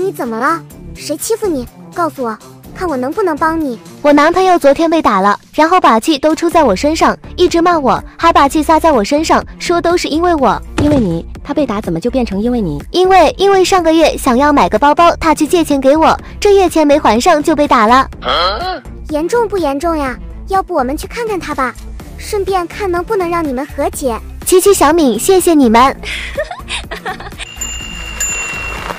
你怎么了？谁欺负你？告诉我，看我能不能帮你。我男朋友昨天被打了，然后把气都出在我身上，一直骂我，还把气撒在我身上，说都是因为我，因为你，他被打怎么就变成因为你？因为因为上个月想要买个包包，他去借钱给我，这月钱没还上就被打了，严重不严重呀？要不我们去看看他吧，顺便看能不能让你们和解。七七、小敏，谢谢你们。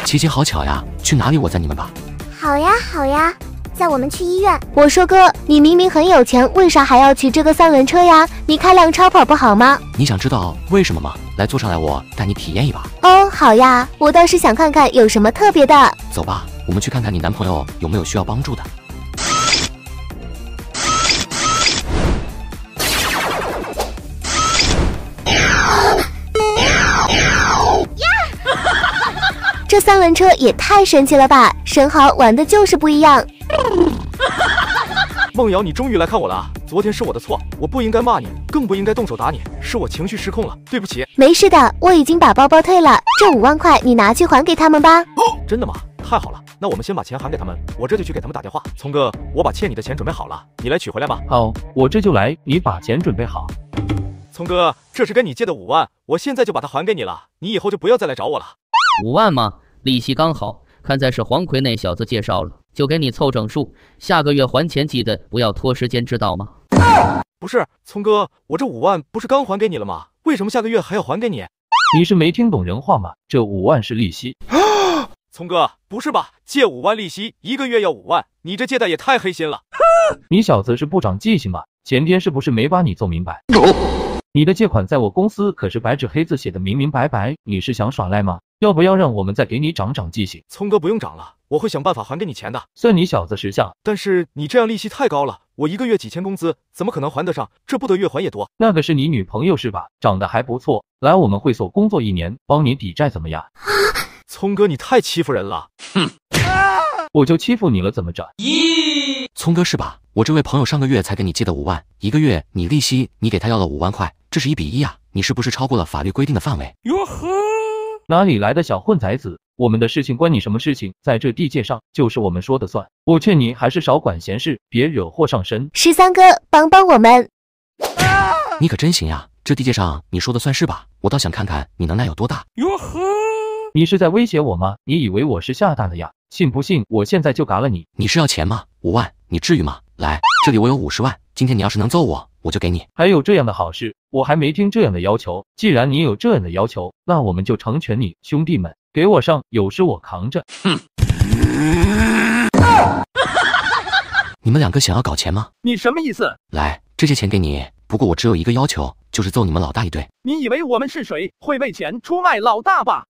琪琪，好巧呀！去哪里？我载你们吧。好呀，好呀，载我们去医院。我说哥，你明明很有钱，为啥还要骑这个三轮车呀？你开辆超跑不好吗？你想知道为什么吗？来，坐上来，我带你体验一把。哦，好呀，我倒是想看看有什么特别的。走吧，我们去看看你男朋友有没有需要帮助的。这三轮车也太神奇了吧！神豪玩的就是不一样。梦瑶，你终于来看我了。昨天是我的错，我不应该骂你，更不应该动手打你，是我情绪失控了，对不起。没事的，我已经把包包退了，这五万块你拿去还给他们吧。真的吗？太好了，那我们先把钱还给他们，我这就去给他们打电话。聪哥，我把欠你的钱准备好了，你来取回来吧。哦，我这就来，你把钱准备好。聪哥，这是跟你借的五万，我现在就把它还给你了，你以后就不要再来找我了。五万吗？利息刚好。看在是黄奎那小子介绍了，就给你凑整数。下个月还钱，记得不要拖时间，知道吗？不是，聪哥，我这五万不是刚还给你了吗？为什么下个月还要还给你？你是没听懂人话吗？这五万是利息。聪哥，不是吧？借五万利息，一个月要五万，你这借贷也太黑心了。你小子是不长记性吗？前天是不是没把你揍明白？你的借款在我公司可是白纸黑字写的明明白白，你是想耍赖吗？要不要让我们再给你长长记性？聪哥不用长了，我会想办法还给你钱的。算你小子识相。但是你这样利息太高了，我一个月几千工资，怎么可能还得上？这不得月还也多。那个是你女朋友是吧？长得还不错，来我们会所工作一年，帮你抵债怎么样？聪哥，你太欺负人了！哼，我就欺负你了，怎么着？咦，聪哥是吧？我这位朋友上个月才给你借的五万，一个月你利息，你给他要了五万块，这是一比一啊！你是不是超过了法律规定的范围？哟呵。哪里来的小混崽子？我们的事情关你什么事情？在这地界上，就是我们说的算。我劝你还是少管闲事，别惹祸上身。十三哥，帮帮我们！你可真行呀，这地界上你说的算是吧？我倒想看看你能耐有多大。哟呵，你是在威胁我吗？你以为我是吓大的呀？信不信我现在就嘎了你？你是要钱吗？五万，你至于吗？来，这里我有五十万。今天你要是能揍我。我就给你，还有这样的好事，我还没听这样的要求。既然你有这样的要求，那我们就成全你。兄弟们，给我上，有事我扛着。哼！你们两个想要搞钱吗？你什么意思？来，这些钱给你，不过我只有一个要求，就是揍你们老大一顿。你以为我们是谁？会为钱出卖老大吧？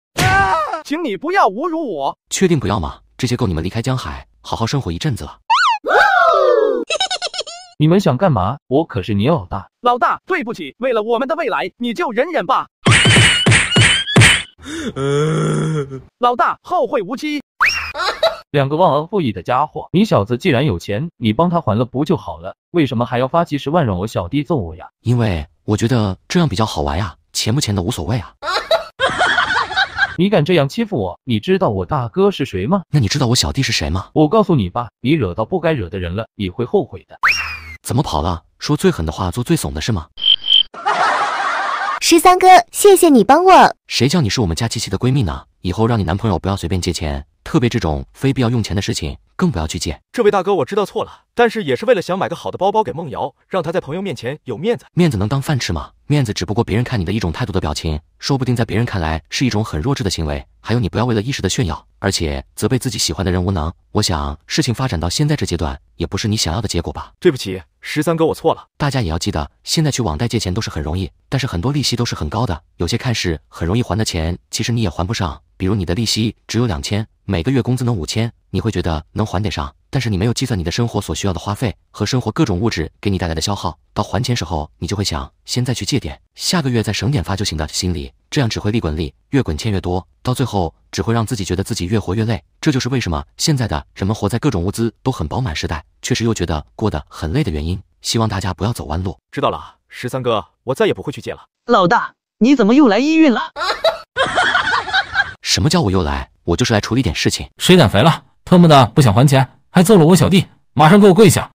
请你不要侮辱我。确定不要吗？这些够你们离开江海，好好生活一阵子了。你们想干嘛？我可是你老大！老大，对不起，为了我们的未来，你就忍忍吧。老大，后会无期。两个忘恩负义的家伙，你小子既然有钱，你帮他还了不就好了？为什么还要发几十万让我小弟揍我呀？因为我觉得这样比较好玩呀，钱不钱的无所谓啊。你敢这样欺负我？你知道我大哥是谁吗？那你知道我小弟是谁吗？我告诉你吧，你惹到不该惹的人了，你会后悔的。怎么跑了？说最狠的话，做最怂的事吗？十三哥，谢谢你帮我。谁叫你是我们家七七的闺蜜呢？以后让你男朋友不要随便借钱，特别这种非必要用钱的事情，更不要去借。这位大哥，我知道错了，但是也是为了想买个好的包包给梦瑶，让她在朋友面前有面子。面子能当饭吃吗？面子只不过别人看你的一种态度的表情，说不定在别人看来是一种很弱智的行为。还有，你不要为了一时的炫耀，而且责备自己喜欢的人无能。我想事情发展到现在这阶段，也不是你想要的结果吧？对不起。十三哥，我错了。大家也要记得，现在去网贷借钱都是很容易，但是很多利息都是很高的。有些看似很容易还的钱，其实你也还不上。比如你的利息只有两千，每个月工资能五千，你会觉得能还得上。但是你没有计算你的生活所需要的花费和生活各种物质给你带来的消耗，到还钱时候你就会想先再去借点，下个月再省点发就行的心理，这样只会利滚利，越滚欠越多，到最后只会让自己觉得自己越活越累。这就是为什么现在的人们活在各种物资都很饱满时代，确实又觉得过得很累的原因。希望大家不要走弯路。知道了，十三哥，我再也不会去借了。老大，你怎么又来医院了？什么叫我又来？我就是来处理点事情。谁减肥了？特么的不想还钱。还揍了我小弟，马上给我跪下！